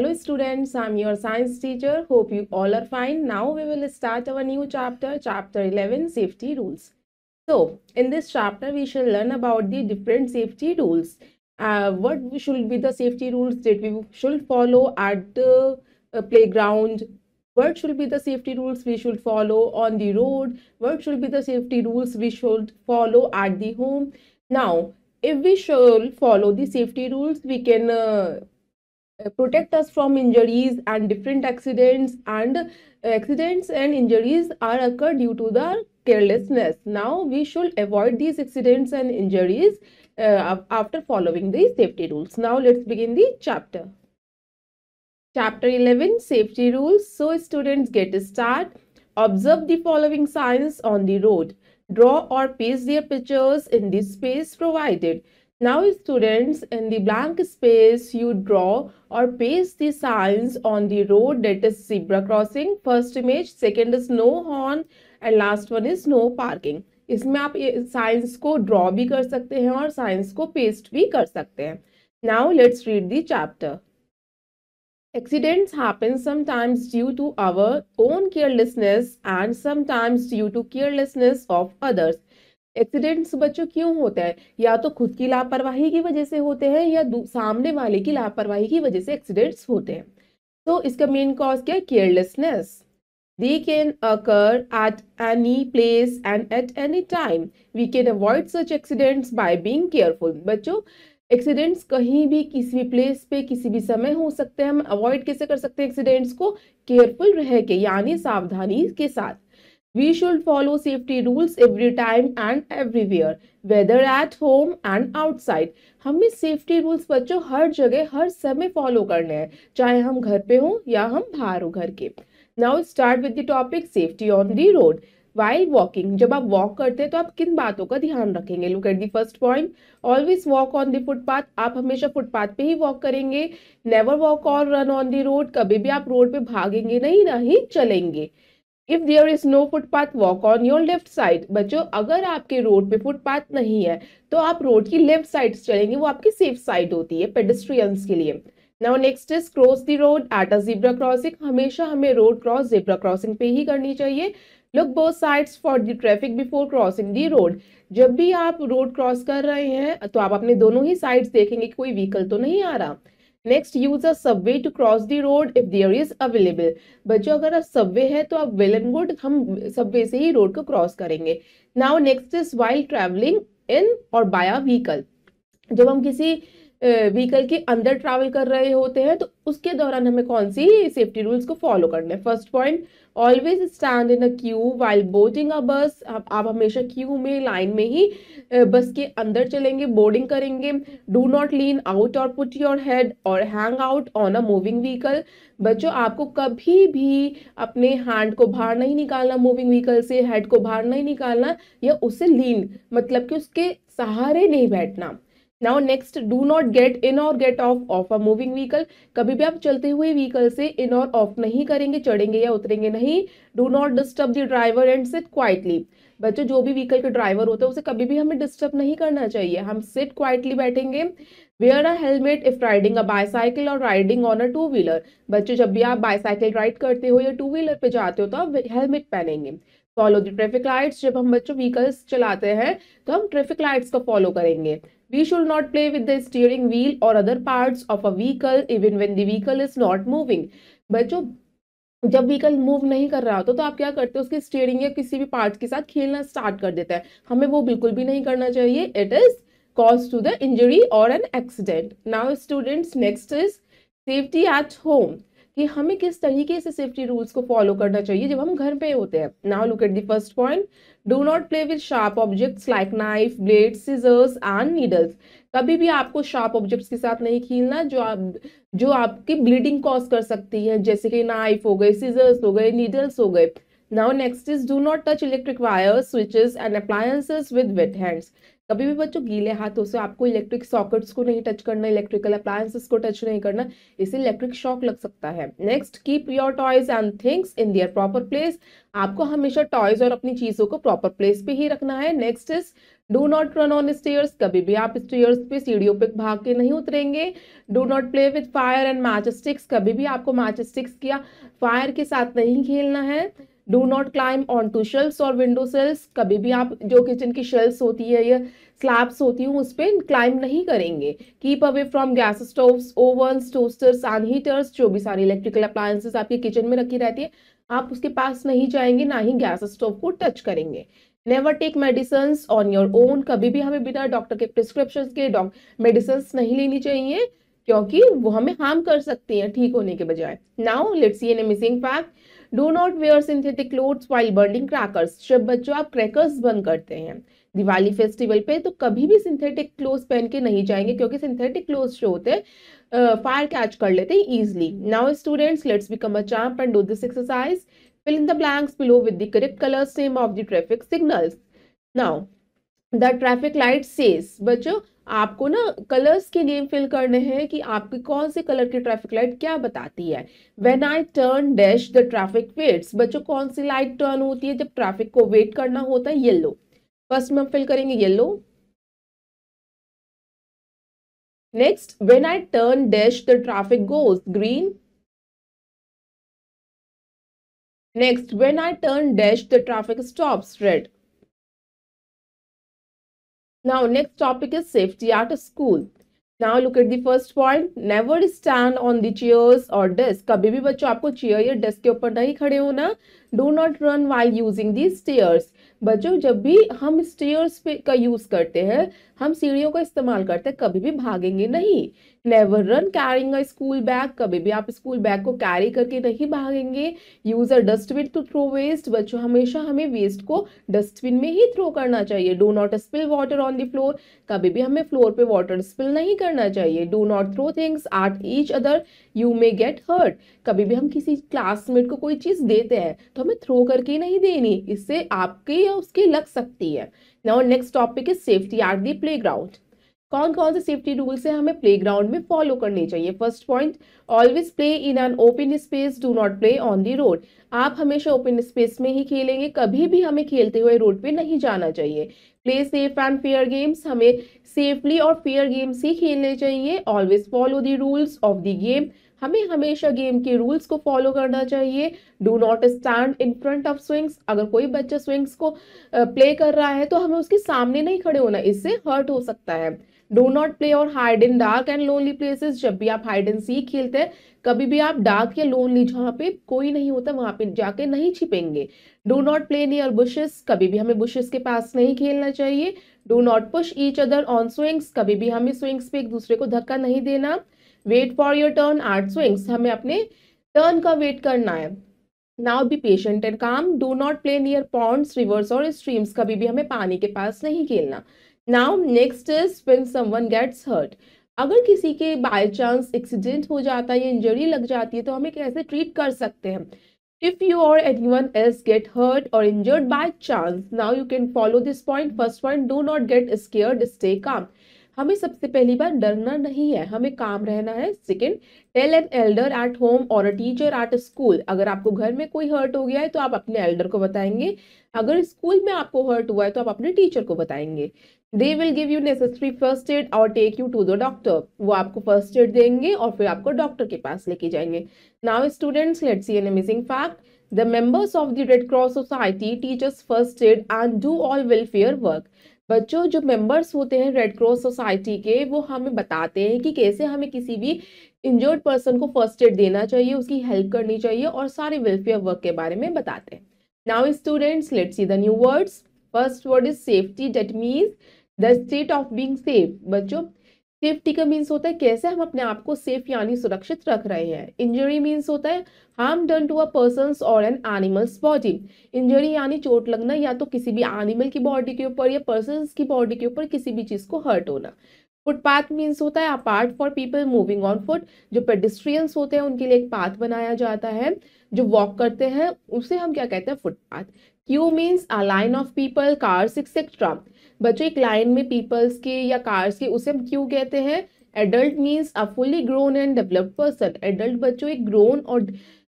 Hello students, I'm your science teacher. Hope you all are fine. Now we will start our new chapter, chapter 11, safety rules. So in this chapter, we shall learn about the different safety rules. Uh, what should be the safety rules that we should follow at the uh, playground? What should be the safety rules we should follow on the road? What should be the safety rules we should follow at the home? Now, if we should follow the safety rules, we can uh, uh, protect us from injuries and different accidents and uh, accidents and injuries are occur due to the carelessness now we should avoid these accidents and injuries uh, after following the safety rules now let's begin the chapter chapter 11 safety rules so students get start observe the following signs on the road draw or paste their pictures in the space provided now students, in the blank space you draw or paste the signs on the road that is zebra crossing. First image, second is no horn and last one is no parking. इसमें आप science को draw भी कर सकते हैं और signs. को paste भी कर सकते हैं now let's Accidents happen sometimes due to our own carelessness and sometimes due to carelessness of others. Accidents बच्चों क्यों होता है या तो खुद की लापरवाही की वजह से होते हैं या सामने वाले की लापरवाही की वजह से एक्सीडेंट्स होते हैं तो इसका मेन कॉज क्या है carelessness they can occur at any place and at any time we can avoid such accidents by being careful बच्चों एक्सीडेंट्स कहीं भी किसी भी प्लेस पे किसी भी समय हो सकते हैं हम अवॉइड कैसे कर सकते हैं एक्सीडेंट्स को केयरफुल रह के यानी सावधानी के साथ We should follow safety rules every time and everywhere, whether at home and outside. हमें सेफ्टी रूल्स बच्चों हर जगह हर समय फॉलो करने हैं चाहे हम घर पे हों या हम बाहर हो घर के now start with the topic safety on the road while walking जब आप वॉक करते हैं तो आप किन बातों का ध्यान रखेंगे look at the first point always walk on the footpath आप हमेशा फुटपाथ पे ही वॉक करेंगे नेवर वॉक और रन ऑन दी रोड कभी भी आप रोड पे भागेंगे नहीं ना ही चलेंगे if there is no footpath walk on your left side बच्चों अगर आपके रोड पे फुटपाथ नहीं है तो आप रोड की लेफ्ट साइड चलेंगे वो आपकी सेफ साइड होती है पेडेस्ट्रियंस के लिए now next is cross the road at a zebra crossing हमेशा हमें रोड क्रॉस जीब्रा क्रॉसिंग पे ही करनी चाहिए look both sides for the traffic before crossing the road जब भी आप रोड क्रॉस कर रहे हैं तो आप अपने दोनों ही साइड्स देखेंगे कोई व्हीकल तो नहीं आ रहा next use a subway to cross the road if there is available बच्चों अगर अब सबवे है तो आप वेल एंड गुड हम सबवे से ही रोड को क्रॉस करेंगे now next is while travelling in or by a vehicle जब हम किसी व्हीकल के अंदर ट्रैवल कर रहे होते हैं तो उसके दौरान हमें कौन सी सेफ्टी रूल्स को फॉलो करना है first point always stand in a queue while boarding a bus आप हमेशा क्यू में लाइन में ही बस के अंदर चलेंगे बोर्डिंग करेंगे do not lean out or put your head or hang out on a moving vehicle बच्चों आपको कभी भी अपने हैंड को बाहर नहीं निकालना मूविंग व्हीकल से हेड को बाहर नहीं निकालना या उससे लीन मतलब कि उसके सहारे नहीं बैठना now next do not get in or get off off a moving vehicle कभी भी आप चलते हुए व्हीकल से इन और ऑफ नहीं करेंगे चढ़ेंगे या उतरेंगे नहीं do not disturb the driver and sit quietly बच्चों जो भी व्हीकल के ड्राइवर होते हैं उसे कभी भी हमें डिस्टर्ब नहीं करना चाहिए हम सिट क्वाइटली बैठेंगे wear a helmet if riding a bicycle or riding on a two wheeler बच्चे जब भी आप बाईसाइकिल राइड करते हो या टू व्हीलर पे जाते हो तो आप हेलमेट पहनेंगे फॉलो द ट्रैफिक लाइट्स जब हम बच्चों व्हीकल्स चलाते हैं तो हम ट्रैफिक लाइट्स को फॉलो करेंगे we should not play with the steering wheel or other parts of a vehicle even when the vehicle is not moving बच्चों जब व्हीकल मूव नहीं कर रहा होता तो आप क्या करते हो उसकी स्टीयरिंग या किसी भी पार्ट के साथ खेलना स्टार्ट कर देता है हमें वो बिल्कुल भी नहीं करना चाहिए it is cause to the injury or an accident. Now students next is safety at home. कि हमें किस तरीके से सेफ्टी रूल्स को फॉलो करना चाहिए जब हम घर पे होते हैं now look at the first point do not play with sharp objects like knife blade scissors and needles कभी भी आपको शार्प ऑब्जेक्ट्स के साथ नहीं खेलना जो आप जो आपकी ब्लीडिंग कॉज कर सकती है जैसे कि नाइफ हो गए सीजर्स हो गए नीडल्स हो गए now next is do not touch electric wire switches and appliances with wet hands कभी भी बच्चों गीले हाथों से आपको इलेक्ट्रिक सॉकेट्स को नहीं टच करना इलेक्ट्रिकल अप्लायंसेस को टच नहीं करना इसे इलेक्ट्रिक शॉक लग सकता है next keep your toys and things in their proper place आपको हमेशा टॉयज और अपनी चीज़ों को प्रॉपर प्लेस पे ही रखना है next is do not run on stairs कभी भी आप स्टेयर्स पे सीढ़ियों पे भाग के नहीं उतरेंगे do not play with fire and match sticks कभी भी आपको मैच स्टिक्स किया फायर के साथ नहीं खेलना है do not climb on to shelves or window sills कभी भी आप जो किचन की शेल्स होती है या स्लैब्स होती हूँ उस पर क्लाइम नहीं करेंगे keep away from gas stoves ovens toasters and heaters जो भी सारी इलेक्ट्रिकल अप्लायंसेस आपके किचन में रखी रहती है आप उसके पास नहीं जाएंगे ना ही गैस स्टोव को टच करेंगे never take medicine on your own कभी भी हमें बिना डॉक्टर के प्रिस्क्रिप्शन के डॉक्टर मेडिसिन नहीं लेनी चाहिए क्योंकि वो हमें हार्म कर सकते हैं ठीक होने के बजाय नाउ लेट्स ये amazing fact do not wear synthetic clothes while burning crackers जब बच्चों आप क्रैकर्स बंद करते हैं दिवाली फेस्टिवल पे तो कभी भी सिंथेटिक क्लोथ्स पहन के नहीं जाएंगे क्योंकि सिंथेटिक क्लोथ्स जो होते हैं फायर कैच कर लेते हैं easily now students let's become a champ and do this exercise fill in the blanks below with the correct colour same of the traffic signals now the traffic light says बच्चों आपको ना colours के name fill करने हैं कि आपकी कौन से कलर की ट्रैफिक लाइट क्या बताती है when I turn dash the traffic waits बच्चों कौन सी लाइट टर्न होती है जब ट्रैफिक को वेट करना होता है येलो फर्स्ट में हम फिल करेंगे yellow next when I turn dash the traffic goes green next when I turn dash the traffic stop red Now, next topic is safety at school. Now look at the first point. Never stand on the chairs or desk. कभी भी बच्चों आपको chair या desk के ऊपर नहीं खड़े होना do not run while using these stairs बच्चों जब भी हम stairs पे का use करते हैं हम सीढ़ियों का इस्तेमाल करते हैं कभी भी भागेंगे नहीं never run carrying a school bag कभी भी आप स्कूल बैग को कैरी करके नहीं भागेंगे use a dustbin to throw waste बच्चों हमेशा हमें वेस्ट को डस्टबिन में ही थ्रो करना चाहिए do not spill water on the floor कभी भी हमें फ्लोर पे वाटर स्पिल नहीं करना चाहिए do not throw things at each other you may get hurt कभी भी हम किसी क्लासमेट को कोई चीज़ देते हैं तो हमें थ्रो करके नहीं देनी इससे आपके या उसकी लग सकती है now next topic is safety at the ground कौन कौन से सेफ्टी रूल्स है हमें ग्राउंड में फॉलो करने चाहिए first point always play in an open space do not play on the road आप हमेशा ओपन स्पेस में ही खेलेंगे कभी भी हमें खेलते हुए रोड पे नहीं जाना चाहिए play safe and fair games हमें सेफली और फेयर गेम्स ही खेलने चाहिए always follow the rules of the game हमें हमेशा गेम के रूल्स को फॉलो करना चाहिए do not stand in front of swings अगर कोई बच्चा स्विंग्स को प्ले कर रहा है तो हमें उसके सामने नहीं खड़े होना इससे हर्ट हो सकता है do not play or hide in dark and lonely places जब भी आप हाइड एंड सी खेलते हैं कभी भी आप डार्क या लोनली जहाँ पे कोई नहीं होता वहाँ पे जाके नहीं छिपेंगे do not play near bushes कभी भी हमें बुशेस के पास नहीं खेलना चाहिए do not push each other on swings कभी भी हमें स्विंग्स पे एक दूसरे को धक्का नहीं देना wait for your turn at swings हमें अपने टर्न का वेट करना है now be patient and calm do not play near ponds rivers or streams कभी भी हमें पानी के पास नहीं खेलना now next is when one gets hurt अगर किसी के बाय चांस एक्सीडेंट हो जाता है या इंजरी लग जाती है तो हमें कैसे ट्रीट कर सकते हैं if you or any one else get hurt or injured by chance now you can follow this point first point do not get scared stay calm हमें सबसे पहली बार डरना नहीं है हमें काम रहना है second tell an elder at home or a teacher at school अगर आपको घर में कोई हर्ट हो गया है तो आप अपने एल्डर को बताएंगे अगर स्कूल में आपको हर्ट हुआ है तो आप अपने टीचर को बताएंगे they will give you necessary first aid or take you to the doctor वो आपको फर्स्ट एड देंगे और फिर आपको डॉक्टर के पास लेके जाएंगे now students let see an amazing fact The members of the Red Cross Society teach us first aid and do all welfare work. बच्चों जो मेंबर्स होते हैं रेड क्रॉस सोसाइटी के वो हमें बताते हैं कि कैसे हमें किसी भी इंजर्ड पर्सन को फर्स्ट एड देना चाहिए उसकी हेल्प करनी चाहिए और सारे वेलफेयर वर्क के बारे में बताते हैं now students let see the new words first word is safety that means the state of being safe बच्चों सेफ्टी का मीन्स होता है कैसे हम अपने आप को सेफ यानी सुरक्षित रख रहे हैं इंजरी मीन्स होता है harm done to a person or an animal's body injury यानी चोट लगना या तो किसी भी एनिमल की बॉडी के ऊपर या पर्सन की बॉडी के ऊपर किसी भी चीज़ को हर्ट होना फुटपाथ मीन्स होता है a path for people moving on foot जो पेडिस्ट्रियंस होते हैं उनके लिए एक पाथ बनाया जाता है जो वॉक करते हैं उसे हम क्या कहते हैं footpath queue means a line of people cars etcetera बच्चों एक लाइन में पीपल्स की या कार्स की उसे हम क्यों कहते हैं adult means a fully grown and developed person adult बच्चों एक ग्रोन और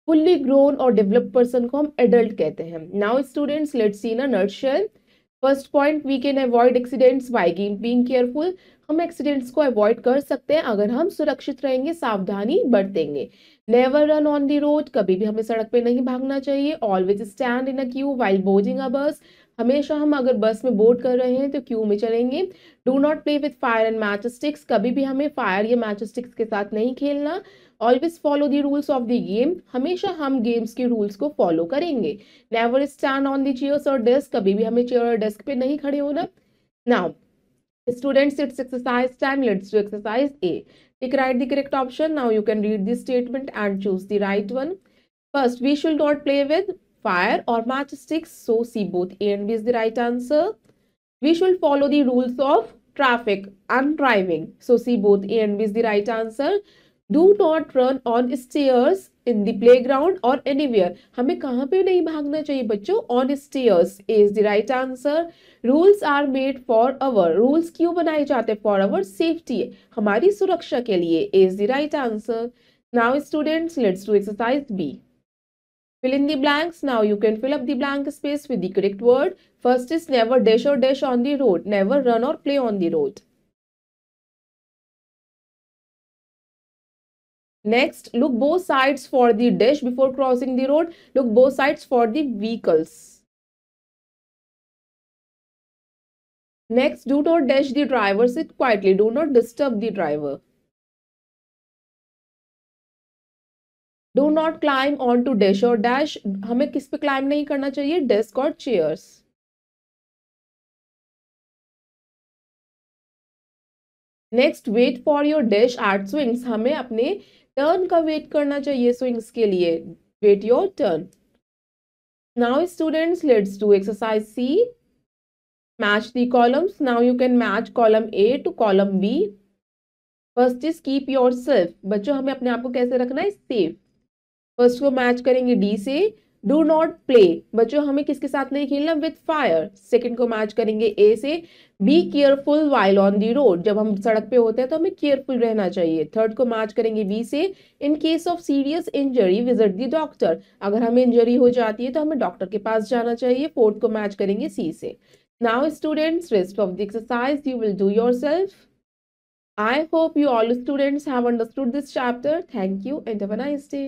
फुल्ली ग्रोन और डेवलप्ड पर्सन को हम एडल्ट कहते हैं नाउ स्टूडेंट्स लेट सी ना nutshell first point we can avoid accidents by being careful हम एक्सीडेंट्स को अवॉइड कर सकते हैं अगर हम सुरक्षित रहेंगे सावधानी बरतेंगे never run on the road कभी भी हमें सड़क पे नहीं भागना चाहिए always stand in a queue while boarding a bus हमेशा हम अगर बस में बोर्ड कर रहे हैं तो क्यू में चलेंगे do not play with fire and match sticks कभी भी हमें फायर या मैच स्टिक्स के साथ नहीं खेलना always follow the rules of the game हमेशा हम गेम्स के रूल्स को फॉलो करेंगे never stand on the chairs or desk कभी भी हमें चेयर और डेस्क पे नहीं खड़े होना now students it's exercise time let's do exercise A tick right the correct option now you can read this statement and choose the right one first we should not play with fire or matchsticks. So C both A and B is the right answer. We should follow the rules of traffic and driving. So C both A and B is the right answer. Do not run on stairs in the playground or anywhere हमें कहाँ पे नहीं भागना चाहिए बच्चों on stairs is the right answer rules are made for our रूल्स क्यों बनाए जाते हैं फॉर अवर सेफ्टी हमारी सुरक्षा के लिए is the right answer now students let's do exercise B Fill in the blanks. Now you can fill up the blank space with the correct word. First is never dash or dash on the road. Never run or play on the road. Next, look both sides for the dash before crossing the road. Look both sides for the vehicles. Next, do not dash the driver. Sit quietly. Do not disturb the driver. Do not climb on to dash or dash हमें किस पे climb नहीं करना चाहिए desk और chairs next wait for your dash at swings हमें अपने turn का वेट करना चाहिए स्विंग्स के लिए wait your turn students let's do exercise C match the columns now you can match column A to column B first is keep yourself बच्चों हमें अपने आप को कैसे रखना है सेफ फर्स्ट को मैच करेंगे डी से डू नॉट प्ले बच्चों हमें किसके साथ नहीं खेलना विथ फायर सेकेंड को मैच करेंगे ए से be careful while on the road जब हम सड़क पे होते हैं तो हमें केयरफुल रहना चाहिए थर्ड को मैच करेंगे बी से in case of serious injury visit the doctor अगर हमें इंजरी हो जाती है तो हमें डॉक्टर के पास जाना चाहिए फोर्थ को मैच करेंगे सी से now students rest of the exercise you will do yourself I hope you all students have understood this chapter thank you and have a nice day